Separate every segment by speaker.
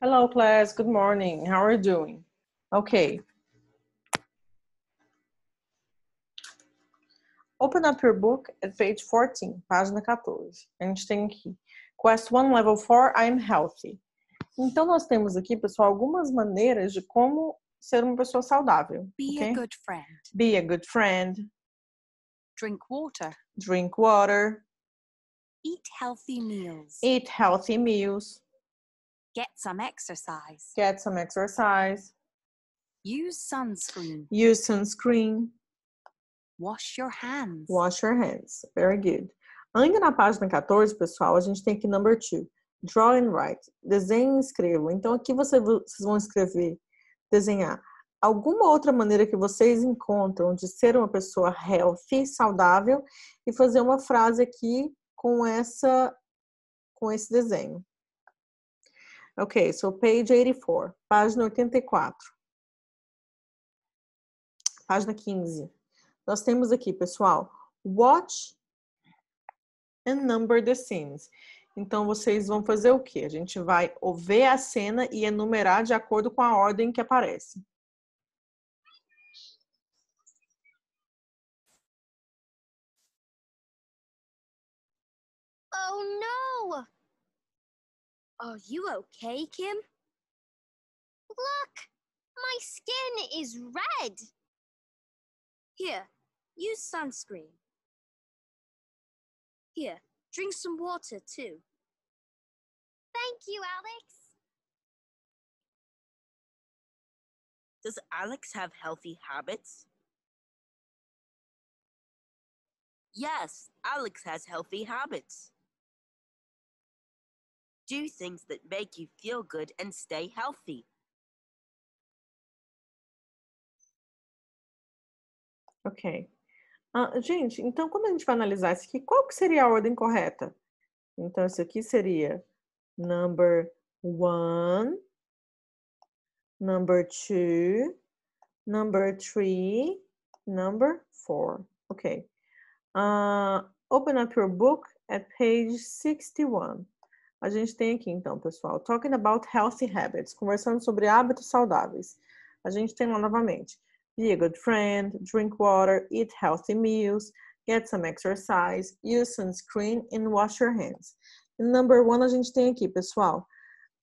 Speaker 1: Hello, class. Good morning. How are you doing? Okay. Open up your book at page 14, página 14. A gente tem aqui. Quest 1, level 4, I'm healthy. Então, nós temos aqui, pessoal, algumas maneiras de como ser uma pessoa saudável. Be okay? a good friend. Be a good friend. Drink water. Drink water. Eat healthy meals. Eat healthy meals. Get some exercise. Get some exercise. Use sunscreen. Use sunscreen. Wash your hands. Wash your hands. Very good. Ainda na página 14, pessoal, a gente tem aqui number two. Draw and write. Desenhe e escreva. Então aqui vocês vão escrever, desenhar alguma outra maneira que vocês encontram de ser uma pessoa healthy, saudável e fazer uma frase aqui com essa com esse desenho. Ok, so page 84, página 84. Página 15. Nós temos aqui, pessoal, watch and number the scenes. Então, vocês vão fazer o quê? A gente vai ver a cena e enumerar de acordo com a ordem que aparece. Are you okay, Kim? Look, my skin is red. Here, use sunscreen. Here, drink some water too. Thank you, Alex. Does Alex have healthy habits? Yes, Alex has healthy habits. Do things that make you feel good and stay healthy. Ok. Ah, gente, então quando a gente vai analisar isso aqui, qual que seria a ordem correta? Então, isso aqui seria number one, number two, number three, number four. Okay. Uh, open up your book at page 61. A gente tem aqui então, pessoal, talking about healthy habits, conversando sobre hábitos saudáveis. A gente tem lá novamente, be a good friend, drink water, eat healthy meals, get some exercise, use sunscreen and wash your hands. E number one a gente tem aqui, pessoal,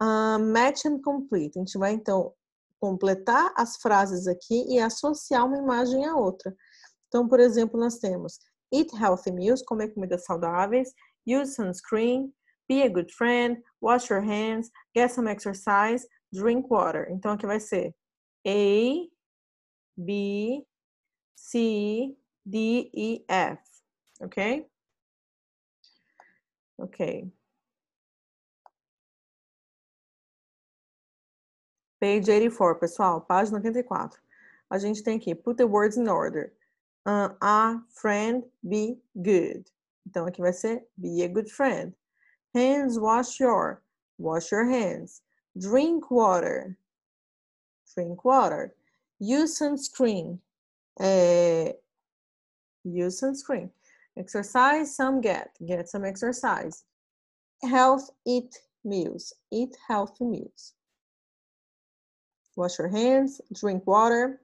Speaker 1: uh, match and complete. A gente vai então completar as frases aqui e associar uma imagem à outra. Então, por exemplo, nós temos eat healthy meals, comer comidas saudáveis, use sunscreen, be a good friend, wash your hands, get some exercise, drink water. Então aqui vai ser A, B, C, D, E, F. Ok? Ok. Page 84, pessoal, página 84. A gente tem aqui, put the words in order. Uh, a friend, be good. Então, aqui vai ser be a good friend. Hands wash your, wash your hands. Drink water, drink water. Use sunscreen, uh, use sunscreen. Exercise some get, get some exercise. Health, eat meals, eat healthy meals. Wash your hands, drink water.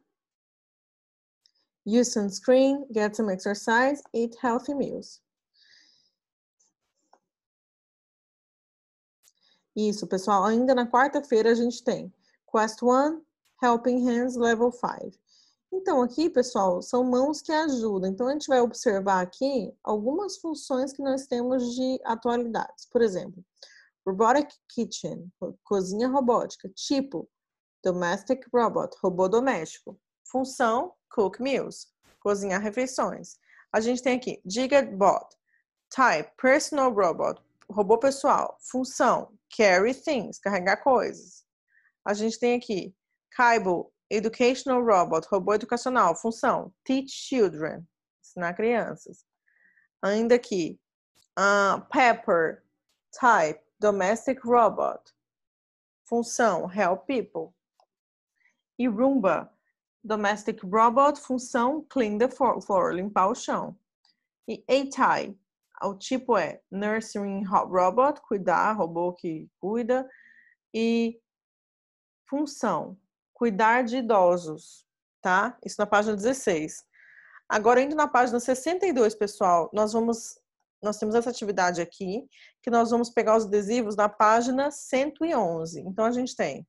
Speaker 1: Use sunscreen, get some exercise, eat healthy meals. Isso, pessoal. Ainda na quarta-feira a gente tem Quest 1, Helping Hands Level 5. Então, aqui, pessoal, são mãos que ajudam. Então, a gente vai observar aqui algumas funções que nós temos de atualidades. Por exemplo, Robotic Kitchen, cozinha robótica. Tipo, Domestic Robot, robô doméstico. Função, Cook Meals, cozinhar refeições. A gente tem aqui, Digabot, Type, Personal Robot, robô pessoal. Função, carry things, carregar coisas. A gente tem aqui Kaibo, educational robot, robô educacional, função teach children, ensinar crianças. Ainda aqui, uh, Pepper, type, domestic robot, função help people. E Roomba, domestic robot, função clean the floor, limpar o chão. E Eitai, o tipo é Nursing Robot, cuidar, robô que cuida. E função, cuidar de idosos, tá? Isso na página 16. Agora, indo na página 62, pessoal, nós vamos. Nós temos essa atividade aqui, que nós vamos pegar os adesivos na página 111. Então, a gente tem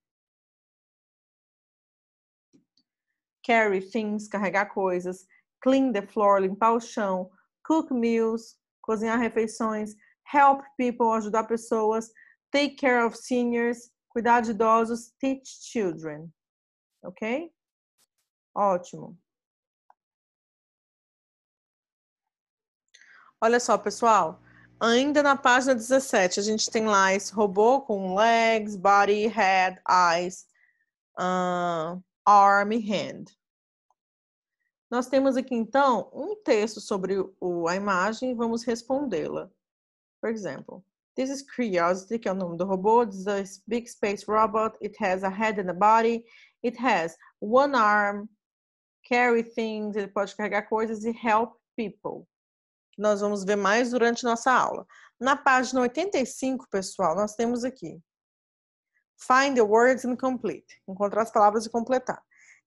Speaker 1: carry things, carregar coisas, clean the floor, limpar o chão, cook meals, cozinhar refeições, help people, ajudar pessoas, take care of seniors, cuidar de idosos, teach children. Ok? Ótimo. Olha só, pessoal. Ainda na página 17, a gente tem lá esse robô com legs, body, head, eyes, uh, arm e hand. Nós temos aqui, então, um texto sobre o, a imagem e vamos respondê-la. Por exemplo, This is Curiosity, que é o nome do robô. This is a big space robot. It has a head and a body. It has one arm. Carry things. Ele pode carregar coisas e help people. Nós vamos ver mais durante nossa aula. Na página 85, pessoal, nós temos aqui. Find the words and complete. Encontrar as palavras e completar.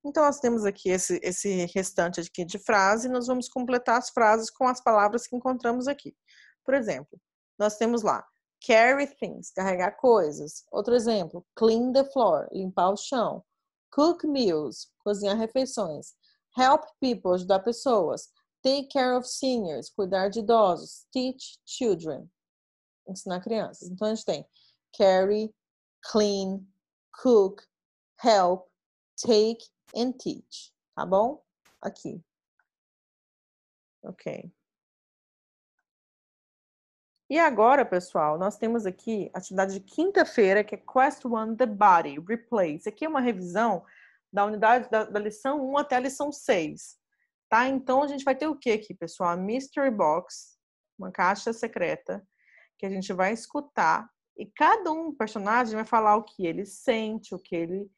Speaker 1: Então, nós temos aqui esse, esse restante aqui de frase, nós vamos completar as frases com as palavras que encontramos aqui. Por exemplo, nós temos lá carry things, carregar coisas. Outro exemplo, clean the floor, limpar o chão. Cook meals, cozinhar refeições. Help people, ajudar pessoas. Take care of seniors, cuidar de idosos. Teach children, ensinar crianças. Então, a gente tem carry, clean, cook, help, take and teach, tá bom? Aqui. Ok. E agora, pessoal, nós temos aqui a atividade de quinta-feira, que é Quest 1, The Body, Replay. Isso aqui é uma revisão da unidade da, da, lição 1 até a lição 6. Tá? Então, a gente vai ter o que aqui, pessoal? A Mystery Box, uma caixa secreta, que a gente vai escutar. E cada um personagem vai falar o que ele sente, o que ele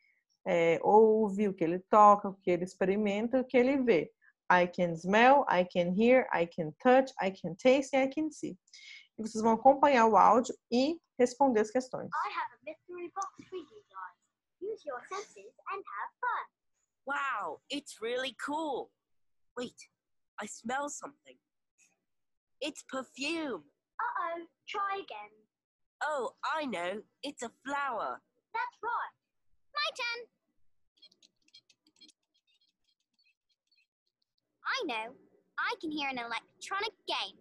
Speaker 1: é, ouve, o que ele toca, o que ele experimenta, o que ele vê. I can smell, I can hear, I can touch, I can taste and I can see. E vocês vão acompanhar o áudio e responder as questões. I have a mystery box for you guys. Use your senses and have fun. Wow, it's really cool. Wait, I smell something. It's perfume. Uh-oh, try again. Oh, I know. It's a flower. That's right. My turn. I know. I can hear an electronic game.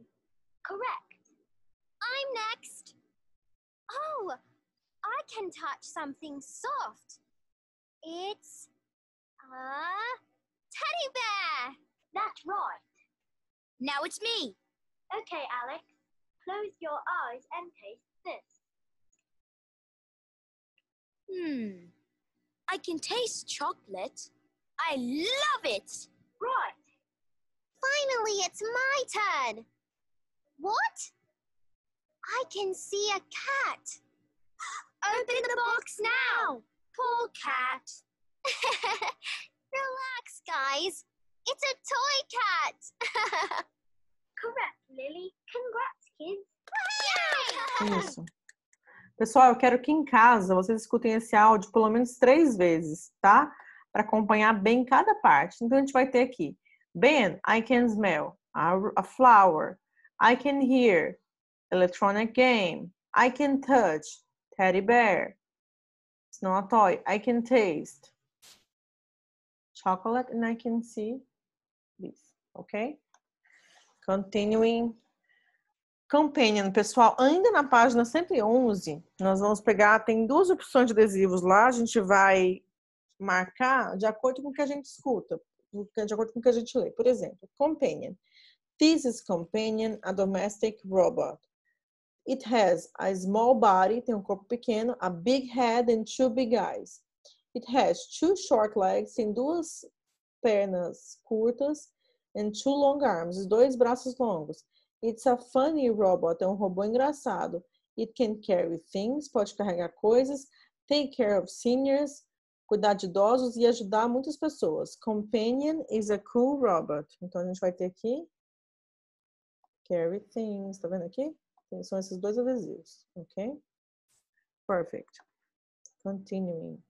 Speaker 1: Correct. I'm next. Oh, I can touch something soft. It's a teddy bear. That's right. Now it's me. Okay, Alex. Close your eyes and taste this. Hmm. I can taste chocolate. I love it. Right. Finally, it's my turn. What? I can see a cat. Open the box now. Poor cat. Relax, guys. It's a toy cat. Correct, Lily. Congrats, kids. Isso. Pessoal, eu quero que em casa vocês escutem esse áudio pelo menos três vezes, tá? Para acompanhar bem cada parte. Então, a gente vai ter aqui Ben, I can smell a flower. I can hear electronic game. I can touch teddy bear. It's not a toy. I can taste chocolate and I can see this. Okay? Continuing. Companion, pessoal, ainda na página 111, nós vamos pegar, tem duas opções de adesivos lá, a gente vai marcar de acordo com o que a gente escuta de acordo com o que a gente lê. Por exemplo, companion. This is companion, a domestic robot. It has a small body, tem um corpo pequeno, a big head and two big eyes. It has two short legs, tem duas pernas curtas, and two long arms, dois braços longos. It's a funny robot, é um robô engraçado. It can carry things, pode carregar coisas, take care of seniors, cuidar de idosos e ajudar muitas pessoas. Companion is a cool robot. Então a gente vai ter aqui carry things, tá vendo aqui? São esses dois adesivos, ok? Perfect. Continuing.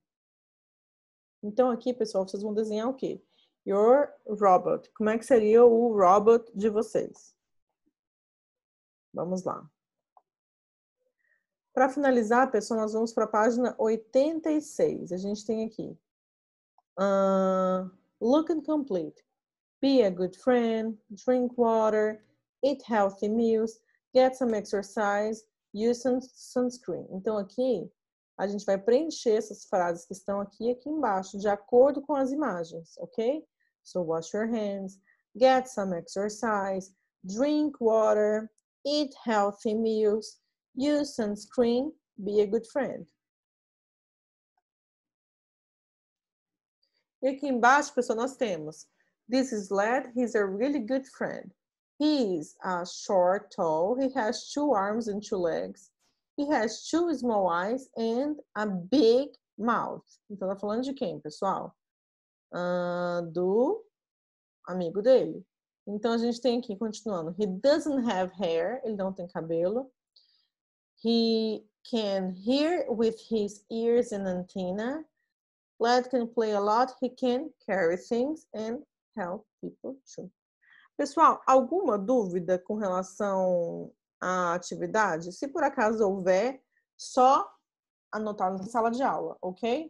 Speaker 1: Então aqui, pessoal, vocês vão desenhar o quê? Your robot. Como é que seria o robot de vocês? Vamos lá. Para finalizar, pessoal, nós vamos para a página 86. A gente tem aqui. Uh, look and complete. Be a good friend. Drink water. Eat healthy meals. Get some exercise. Use some sunscreen. Então, aqui, a gente vai preencher essas frases que estão aqui aqui embaixo, de acordo com as imagens, ok? So, wash your hands. Get some exercise. Drink water. Eat healthy meals Use sunscreen, be a good friend. E aqui embaixo, pessoal, nós temos This is Led, he's a really good friend. He is short, tall, he has two arms and two legs. He has two small eyes and a big mouth. Então, tá falando de quem, pessoal? Uh, do amigo dele. Então, a gente tem aqui, continuando. He doesn't have hair, ele não tem cabelo. He can hear with his ears and antenna. Vlad can play a lot. He can carry things and help people too. Pessoal, alguma dúvida com relação à atividade? Se por acaso houver, só anotar na sala de aula, ok?